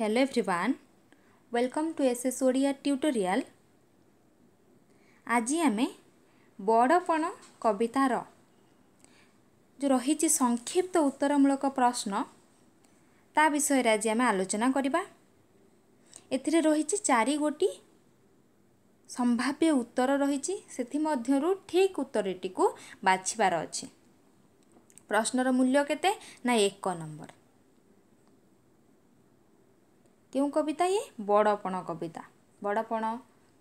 hello everyone welcome to S S Odia tutorial ଆଜି ଆମେ ବଡ଼ପଣ କବିତାର ଯେଉଁ ରହିଛି ସଂକ୍ଷିପ୍ତ ଉତ୍ତରମୂଳକ ପ୍ରଶ୍ନ ତା ବିଷୟରେ ଆଜି ଆମେ ଆଲୋଚନା କରିବା ଏଥିରେ ରହିଛି ଚାରି ଗୋଟି ସମ୍ଭାବ୍ୟ ଉତ୍ତର ରହିଛି ସେଥିମଧ୍ୟରୁ ଠିକ୍ ଉତ୍ତରଟିକୁ ବାଛିବାର ଅଛି ପ୍ରଶ୍ନର ମୂଲ୍ୟ କେତେ ନା ଏକ ନମ୍ବର କେଉଁ କବିତା ଇଏ ବଡ଼ପଣ କବିତା ବଡ଼ପଣ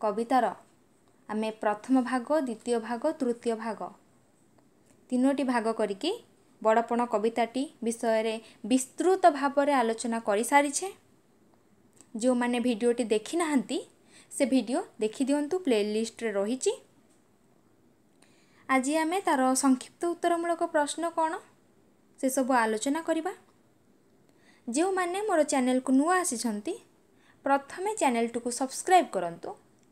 କବିତାର ଆମେ ପ୍ରଥମ ଭାଗ ଦ୍ୱିତୀୟ ଭାଗ ତୃତୀୟ ଭାଗ ତିନୋଟି ଭାଗ କରିକି ବଡ଼ପଣ କବିତାଟି ବିଷୟରେ ବିସ୍ତୃତ ଭାବରେ ଆଲୋଚନା କରିସାରିଛେ ଯେଉଁମାନେ ଭିଡ଼ିଓଟି ଦେଖିନାହାନ୍ତି ସେ ଭିଡ଼ିଓ ଦେଖିଦିଅନ୍ତୁ ପ୍ଲେଲିଷ୍ଟରେ ରହିଛି ଆଜି ଆମେ ତା'ର ସଂକ୍ଷିପ୍ତ ଉତ୍ତରମୂଳକ ପ୍ରଶ୍ନ କ'ଣ ସେସବୁ ଆଲୋଚନା କରିବା ଯେଉଁମାନେ ମୋର ଚ୍ୟାନେଲକୁ ନୂଆ ଆସିଛନ୍ତି ପ୍ରଥମେ ଚ୍ୟାନେଲଟିକୁ ସବସ୍କ୍ରାଇବ୍ କରନ୍ତୁ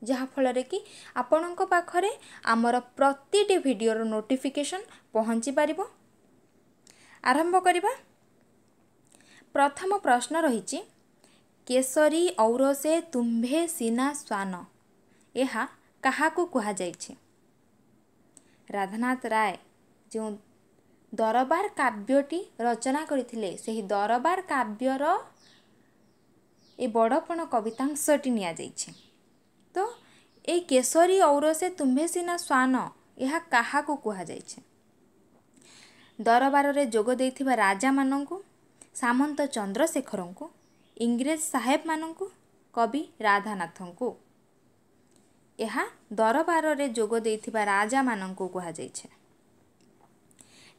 ଯାହାଫଳରେ କି ଆପଣଙ୍କ ପାଖରେ ଆମର ପ୍ରତିଟି ଭିଡ଼ିଓର ନୋଟିଫିକେସନ୍ ପହଞ୍ଚିପାରିବ ଆରମ୍ଭ କରିବା ପ୍ରଥମ ପ୍ରଶ୍ନ ରହିଛି କେଶରୀ ଔରସେ ତୁମ୍ଭେ ସିନା ଶ୍ୱାନ ଏହା କାହାକୁ କୁହାଯାଇଛି ରାଧାନାଥ ରାୟ ଯେଉଁ ଦରବାର କାବ୍ୟଟି ରଚନା କରିଥିଲେ ସେହି ଦରବାର କାବ୍ୟର ଏ ବଡ଼ପଣ କବିତାଂଶଟି ନିଆଯାଇଛି ତ ଏଇ କେଶରୀ ଔରସେ ତୁମ୍ଭେ ସିନା ଶ୍ୱାନ ଏହା କାହାକୁ କୁହାଯାଇଛି ଦରବାରରେ ଯୋଗ ଦେଇଥିବା ରାଜାମାନଙ୍କୁ ସାମନ୍ତ ଚନ୍ଦ୍ରଶେଖରଙ୍କୁ ଇଂରେଜ ସାହେବମାନଙ୍କୁ କବି ରାଧାନାଥଙ୍କୁ ଏହା ଦରବାରରେ ଯୋଗ ଦେଇଥିବା ରାଜାମାନଙ୍କୁ କୁହାଯାଇଛି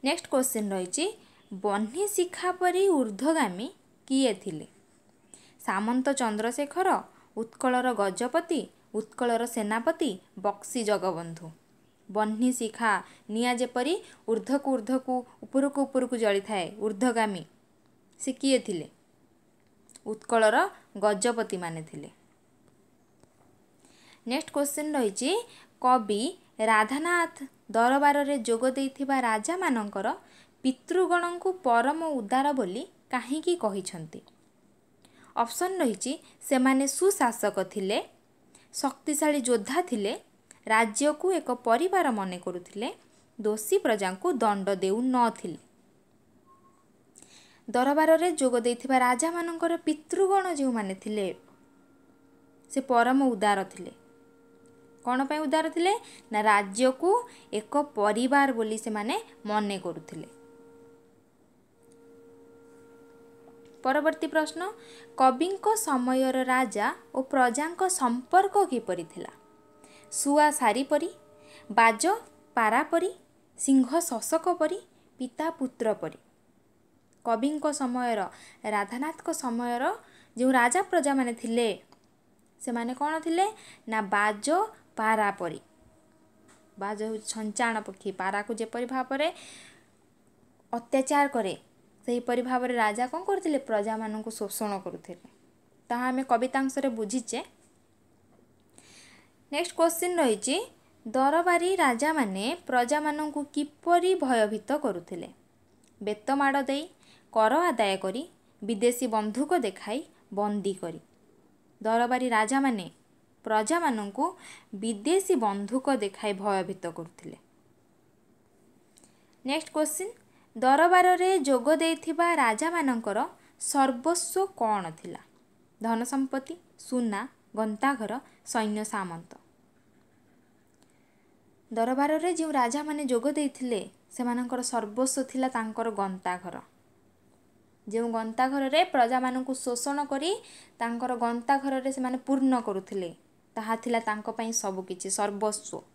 ନେକ୍ସଟ କ୍ୱେଶ୍ଚିନ୍ ରହିଛି ବହ୍ନି ଶିଖା ପରି ଉର୍ଦ୍ଧ୍ୱଗାମୀ କିଏ ଥିଲେ ସାମନ୍ତ ଚନ୍ଦ୍ରଶେଖର ଉତ୍କଳର ଗଜପତି ଉତ୍କଳର ସେନାପତି ବକ୍ସି ଜଗବନ୍ଧୁ ବହ୍ନି ଶିଖା ନିଆଁ ଯେପରି ଉର୍ଦ୍ଧ୍ୱକୁ ଉର୍ଦ୍ଧ୍ୱକୁ ଉପରକୁ ଉପରକୁ ଜଳିଥାଏ ଉର୍ଦ୍ଧ୍ୱଗାମୀ ସେ କିଏ ଥିଲେ ଉତ୍କଳର ଗଜପତିମାନେ ଥିଲେ ନେକ୍ସଟ କ୍ୱେଶ୍ଚିନ୍ ରହିଛି କବି ରାଧାନାଥ ଦରବାରରେ ଯୋଗ ଦେଇଥିବା ରାଜାମାନଙ୍କର ପିତୃଗଣଙ୍କୁ ପରମ ଉଦାର ବୋଲି କାହିଁକି କହିଛନ୍ତି ଅପସନ୍ ରହିଛି ସେମାନେ ସୁଶାସକ ଥିଲେ ଶକ୍ତିଶାଳୀ ଯୋଦ୍ଧା ଥିଲେ ରାଜ୍ୟକୁ ଏକ ପରିବାର ମନେ କରୁଥିଲେ ଦୋଷୀ ପ୍ରଜାଙ୍କୁ ଦଣ୍ଡ ଦେଉନଥିଲେ ଦରବାରରେ ଯୋଗ ଦେଇଥିବା ରାଜାମାନଙ୍କର ପିତୃଗଣ ଯେଉଁମାନେ ଥିଲେ ସେ ପରମ ଉଦାର ଥିଲେ କ'ଣ ପାଇଁ ଉଦାର ଥିଲେ ନା ରାଜ୍ୟକୁ ଏକ ପରିବାର ବୋଲି ସେମାନେ ମନେ କରୁଥିଲେ ପରବର୍ତ୍ତୀ ପ୍ରଶ୍ନ କବିଙ୍କ ସମୟର ରାଜା ଓ ପ୍ରଜାଙ୍କ ସମ୍ପର୍କ କିପରି ଥିଲା ଶୁଆ ସାରି ପରି ବାଜ ପାରା ପରି ସିଂହ ଶଶକ ପରି ପିତା ପୁତ୍ର ପରି କବିଙ୍କ ସମୟର ରାଧାନାଥଙ୍କ ସମୟର ଯେଉଁ ରାଜା ପ୍ରଜାମାନେ ଥିଲେ ସେମାନେ କ'ଣ ଥିଲେ ନା ବାଜ ପାରା ପରି ବା ଯେଉଁ ଛଞ୍ଚାଣ ପକ୍ଷୀ ପାରାକୁ ଯେପରି ଭାବରେ ଅତ୍ୟାଚାର କରେ ସେହିପରି ଭାବରେ ରାଜା କ'ଣ କରୁଥିଲେ ପ୍ରଜାମାନଙ୍କୁ ଶୋଷଣ କରୁଥିଲେ ତାହା ଆମେ କବିତାଂଶରେ ବୁଝିଛେ ନେକ୍ସଟ କ୍ୱେଶ୍ଚିନ୍ ରହିଛି ଦରବାରୀ ରାଜାମାନେ ପ୍ରଜାମାନଙ୍କୁ କିପରି ଭୟଭୀତ କରୁଥିଲେ ବେତମାଡ଼ ଦେଇ କର ଆଦାୟ କରି ବିଦେଶୀ ବନ୍ଧୁକ ଦେଖାଇ ବନ୍ଦୀ କରି ଦରବାରୀ ରାଜାମାନେ ପ୍ରଜାମାନଙ୍କୁ ବିଦେଶୀ ବନ୍ଧୁକ ଦେଖାଇ ଭୟଭୀତ କରୁଥିଲେ ନେକ୍ସଟ କ୍ୱେଶ୍ଚିନ୍ ଦରବାରରେ ଯୋଗ ଦେଇଥିବା ରାଜାମାନଙ୍କର ସର୍ବସ୍ୱ କ'ଣ ଥିଲା ଧନ ସମ୍ପତ୍ତି ସୁନା ଗନ୍ତାଘର ସୈନ୍ୟ ସାମନ୍ତ ଦରବାରରେ ଯେଉଁ ରାଜାମାନେ ଯୋଗ ଦେଇଥିଲେ ସେମାନଙ୍କର ସର୍ବସ୍ୱ ଥିଲା ତାଙ୍କର ଗନ୍ତାଘର ଯେଉଁ ଗନ୍ତାଘରରେ ପ୍ରଜାମାନଙ୍କୁ ଶୋଷଣ କରି ତାଙ୍କର ଗନ୍ତାଘରରେ ସେମାନେ ପୂର୍ଣ୍ଣ କରୁଥିଲେ ତାହା ଥିଲା ତାଙ୍କ ପାଇଁ ସବୁକିଛି ସର୍ବସ୍ୱ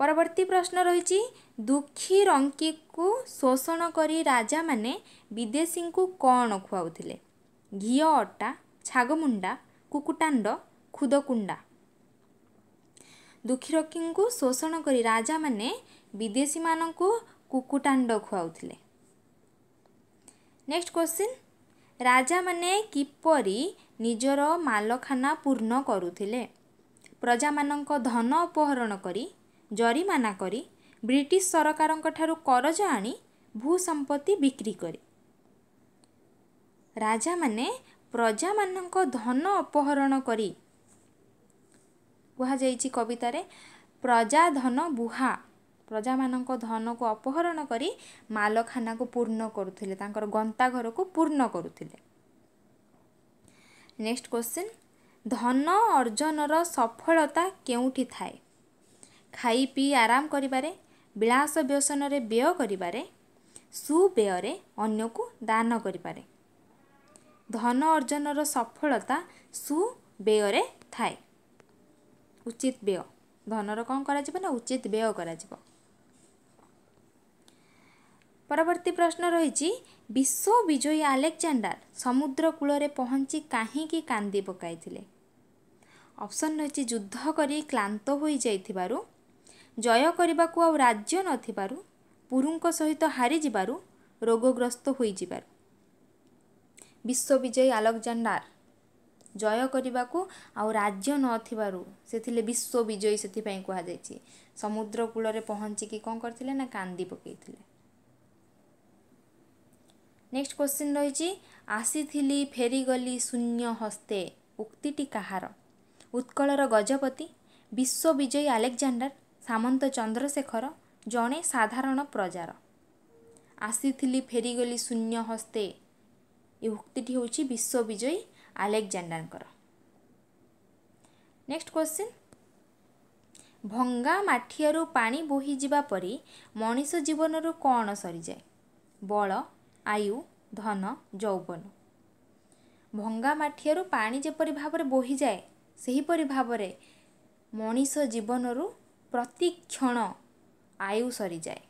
ପରବର୍ତ୍ତୀ ପ୍ରଶ୍ନ ରହିଛି ଦୁଃଖୀ ରଙ୍କିକୁ ଶୋଷଣ କରି ରାଜାମାନେ ବିଦେଶୀଙ୍କୁ କ'ଣ ଖୁଆଉଥିଲେ ଘିଅ ଅଟା ଛାଗମୁଣ୍ଡା କୁକୁଟାଣ୍ଡ ଖୁଦକୁଣ୍ଡା ଦୁଃଖୀ ରଙ୍କିଙ୍କୁ ଶୋଷଣ କରି ରାଜାମାନେ ବିଦେଶୀମାନଙ୍କୁ କୁକୁଟାଣ୍ଡ ଖୁଆଉଥିଲେ ନେକ୍ସଟ କ୍ୱେଶ୍ଚିନ୍ ରାଜାମାନେ କିପରି ନିଜର ମାଲଖାନା ପୂର୍ଣ୍ଣ କରୁଥିଲେ ପ୍ରଜାମାନଙ୍କ ଧନ ଅପହରଣ କରି ଜରିମାନା କରି ବ୍ରିଟିଶ ସରକାରଙ୍କଠାରୁ କରଜ ଆଣି ଭୂସମ୍ପତ୍ତି ବିକ୍ରି କରି ରାଜାମାନେ ପ୍ରଜାମାନଙ୍କ ଧନ ଅପହରଣ କରି କୁହାଯାଇଛି କବିତାରେ ପ୍ରଜାଧନ ବୁହା ପ୍ରଜାମାନଙ୍କ ଧନକୁ ଅପହରଣ କରି ମାଲଖାନାକୁ ପୂର୍ଣ୍ଣ କରୁଥିଲେ ତାଙ୍କର ଗନ୍ତା ଘରକୁ ପୂର୍ଣ୍ଣ କରୁଥିଲେ ନେକ୍ସଟ କ୍ୱେଶ୍ଚିନ୍ ଧନ ଅର୍ଜନର ସଫଳତା କେଉଁଠି ଥାଏ ଖାଇ ପିଇ ଆରାମ କରିବାରେ ବିଳାସ ବ୍ୟସନରେ ବ୍ୟୟ କରିବାରେ ସୁବ୍ୟୟରେ ଅନ୍ୟକୁ ଦାନ କରିପାରେ ଧନ ଅର୍ଜନର ସଫଳତା ସୁବ୍ୟୟରେ ଥାଏ ଉଚିତ ବ୍ୟୟ ଧନର କ'ଣ କରାଯିବ ନା ଉଚିତ ବ୍ୟୟ କରାଯିବ ପରବର୍ତ୍ତୀ ପ୍ରଶ୍ନ ରହିଛି ବିଶ୍ୱ ବିଜୟୀ ଆଲେକ୍ଜାଣ୍ଡାର ସମୁଦ୍ର କୂଳରେ ପହଞ୍ଚି କାହିଁକି କାନ୍ଦି ପକାଇଥିଲେ ଅପସନ୍ ରହିଛି ଯୁଦ୍ଧ କରି କ୍ଳାନ୍ତ ହୋଇଯାଇଥିବାରୁ ଜୟ କରିବାକୁ ଆଉ ରାଜ୍ୟ ନଥିବାରୁ ପୁରୁଙ୍କ ସହିତ ହାରିଯିବାରୁ ରୋଗଗ୍ରସ୍ତ ହୋଇଯିବାରୁ ବିଶ୍ୱ ବିଜୟୀ ଆଲେକ୍ଜାଣ୍ଡାର ଜୟ କରିବାକୁ ଆଉ ରାଜ୍ୟ ନଥିବାରୁ ସେ ଥିଲେ ବିଶ୍ୱ ବିଜୟୀ ସେଥିପାଇଁ କୁହାଯାଇଛି ସମୁଦ୍ର କୂଳରେ ପହଞ୍ଚିକି କ'ଣ କରିଥିଲେ ନା କାନ୍ଦି ପକାଇଥିଲେ ନେକ୍ସଟ କ୍ୱେଶ୍ଚିନ୍ ରହିଛି ଆସିଥିଲି ଫେରିଗଲି ଶୂନ୍ୟ ହସ୍ତେ ଉକ୍ତିଟି କାହାର ଉତ୍କଳର ଗଜପତି ବିଶ୍ୱ ବିଜୟୀ ଆଲେକଜାଣ୍ଡର ସାମନ୍ତ ଚନ୍ଦ୍ରଶେଖର ଜଣେ ସାଧାରଣ ପ୍ରଜାର ଆସିଥିଲି ଫେରିଗଲି ଶୂନ୍ୟ ହସ୍ତେ ଏ ଉକ୍ତିଟି ହେଉଛି ବିଶ୍ୱ ବିଜୟୀ ଆଲେକଜାଣ୍ଡରଙ୍କର ନେକ୍ସଟ କ୍ୱେଶ୍ଚିନ୍ ଭଙ୍ଗା ମାଠିଆରୁ ପାଣି ବୋହିଯିବା ପରି ମଣିଷ ଜୀବନରୁ କ'ଣ ସରିଯାଏ ବଳ ଆୟୁ ଧନ ଯୌବନ ଭଙ୍ଗା ମାଠିଆରୁ ପାଣି ଯେପରି ଭାବରେ ବୋହିଯାଏ ସେହିପରି ଭାବରେ ମଣିଷ ଜୀବନରୁ ପ୍ରତିକ୍ଷଣ ଆୟୁ ସରିଯାଏ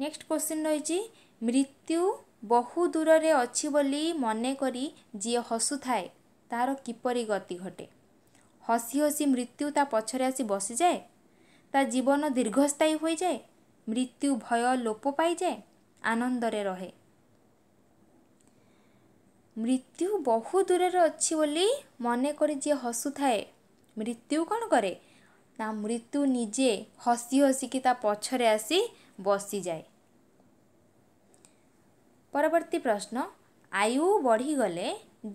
ନେକ୍ସଟ କ୍ୱେଶ୍ଚିନ୍ ରହିଛି ମୃତ୍ୟୁ ବହୁ ଦୂରରେ ଅଛି ବୋଲି ମନେ କରି ଯିଏ ହସୁଥାଏ ତା'ର କିପରି ଗତି ଘଟେ ହସି ହସି ମୃତ୍ୟୁ ତା ପଛରେ ଆସି ବସିଯାଏ ତା ଜୀବନ ଦୀର୍ଘସ୍ଥାୟୀ ହୋଇଯାଏ ମୃତ୍ୟୁ ଭୟ ଲୋପ ପାଇଯାଏ ଆନନ୍ଦରେ ରହେ ମୃତ୍ୟୁ ବହୁ ଦୂରରେ ଅଛି ବୋଲି ମନେ କରି ଯିଏ ହସୁଥାଏ ମୃତ୍ୟୁ କ'ଣ କରେ ନା ମୃତ୍ୟୁ ନିଜେ ହସି ହସିକି ତା ପଛରେ ଆସି ବସିଯାଏ ପରବର୍ତ୍ତୀ ପ୍ରଶ୍ନ ଆୟୁ ବଢ଼ିଗଲେ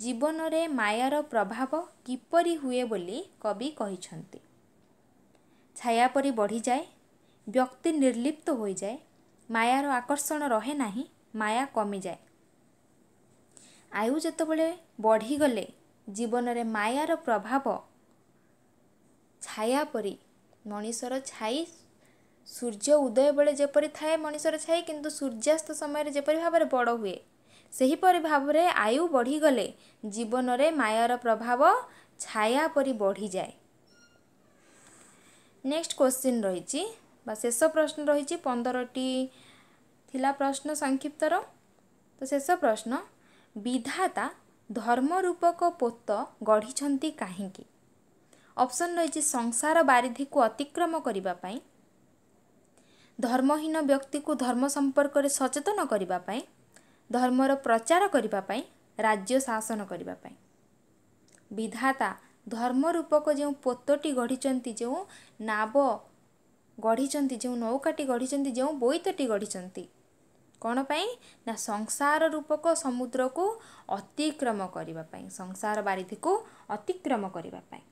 ଜୀବନରେ ମାୟାର ପ୍ରଭାବ କିପରି ହୁଏ ବୋଲି କବି କହିଛନ୍ତି ଛାୟା ପରି ବଢ଼ିଯାଏ ବ୍ୟକ୍ତି ନିର୍ଲିପ୍ତ ହୋଇଯାଏ ମାୟାର ଆକର୍ଷଣ ରହେ ନାହିଁ ମାୟା କମିଯାଏ ଆୟୁ ଯେତେବେଳେ ବଢ଼ିଗଲେ ଜୀବନରେ ମାୟାର ପ୍ରଭାବ ଛାୟା ପରି ମଣିଷର ଛାଇ ସୂର୍ଯ୍ୟ ଉଦୟ ବେଳେ ଯେପରି ଥାଏ ମଣିଷର ଛାଇ କିନ୍ତୁ ସୂର୍ଯ୍ୟାସ୍ତ ସମୟରେ ଯେପରି ଭାବରେ ବଡ଼ ହୁଏ ସେହିପରି ଭାବରେ ଆୟୁ ବଢ଼ିଗଲେ ଜୀବନରେ ମାୟାର ପ୍ରଭାବ ଛାୟା ପରି ବଢ଼ିଯାଏ ନେକ୍ସଟ କୋଶ୍ଚିନ୍ ରହିଛି ବା ଶେଷ ପ୍ରଶ୍ନ ରହିଛି ପନ୍ଦରଟି ଥିଲା ପ୍ରଶ୍ନ ସଂକ୍ଷିପ୍ତର ତ ଶେଷ ପ୍ରଶ୍ନ ବିଧାତା ଧର୍ମରୂପକ ପୋତ ଗଢ଼ିଛନ୍ତି କାହିଁକି ଅପସନ୍ ରହିଛି ସଂସାର ବାରିଧିକୁ ଅତିକ୍ରମ କରିବା ପାଇଁ ଧର୍ମହୀନ ବ୍ୟକ୍ତିକୁ ଧର୍ମ ସମ୍ପର୍କରେ ସଚେତନ କରିବା ପାଇଁ ଧର୍ମର ପ୍ରଚାର କରିବା ପାଇଁ ରାଜ୍ୟ ଶାସନ କରିବା ପାଇଁ ବିଧାତା ଧର୍ମରୂପକ ଯେଉଁ ପୋତଟି ଗଢ଼ିଛନ୍ତି ଯେଉଁ ନାବ ଗଢ଼ିଛନ୍ତି ଯେଉଁ ନୌକାଟି ଗଢ଼ିଛନ୍ତି ଯେଉଁ ବୋଇତଟି ଗଢ଼ିଛନ୍ତି କ'ଣ ପାଇଁ ନା ସଂସାର ରୂପକ ସମୁଦ୍ରକୁ ଅତିକ୍ରମ କରିବା ପାଇଁ ସଂସାର ବାରିଧିକୁ ଅତିକ୍ରମ କରିବା ପାଇଁ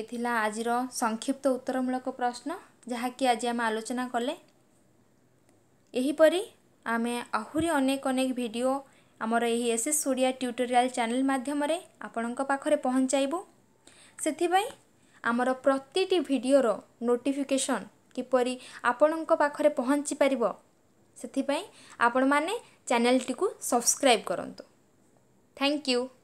ଏ ଥିଲା ଆଜିର ସଂକ୍ଷିପ୍ତ ଉତ୍ତରମୂଳକ ପ୍ରଶ୍ନ ଯାହାକି ଆଜି ଆମେ ଆଲୋଚନା କଲେ ଏହିପରି ଆମେ ଆହୁରି ଅନେକ ଅନେକ ଭିଡ଼ିଓ ଆମର ଏହି ଏସ୍ଏସ୍ ଓଡ଼ିଆ ଟ୍ୟୁଟୋରିଆଲ୍ ଚ୍ୟାନେଲ ମାଧ୍ୟମରେ ଆପଣଙ୍କ ପାଖରେ ପହଞ୍ଚାଇବୁ ସେଥିପାଇଁ ଆମର ପ୍ରତିଟି ଭିଡ଼ିଓର ନୋଟିଫିକେସନ୍ କିପରି ଆପଣଙ୍କ ପାଖରେ ପହଞ୍ଚି ପାରିବ ସେଥିପାଇଁ ଆପଣମାନେ ଚ୍ୟାନେଲ୍ଟିକୁ ସବସ୍କ୍ରାଇବ୍ କରନ୍ତୁ ଥ୍ୟାଙ୍କ୍ ୟୁ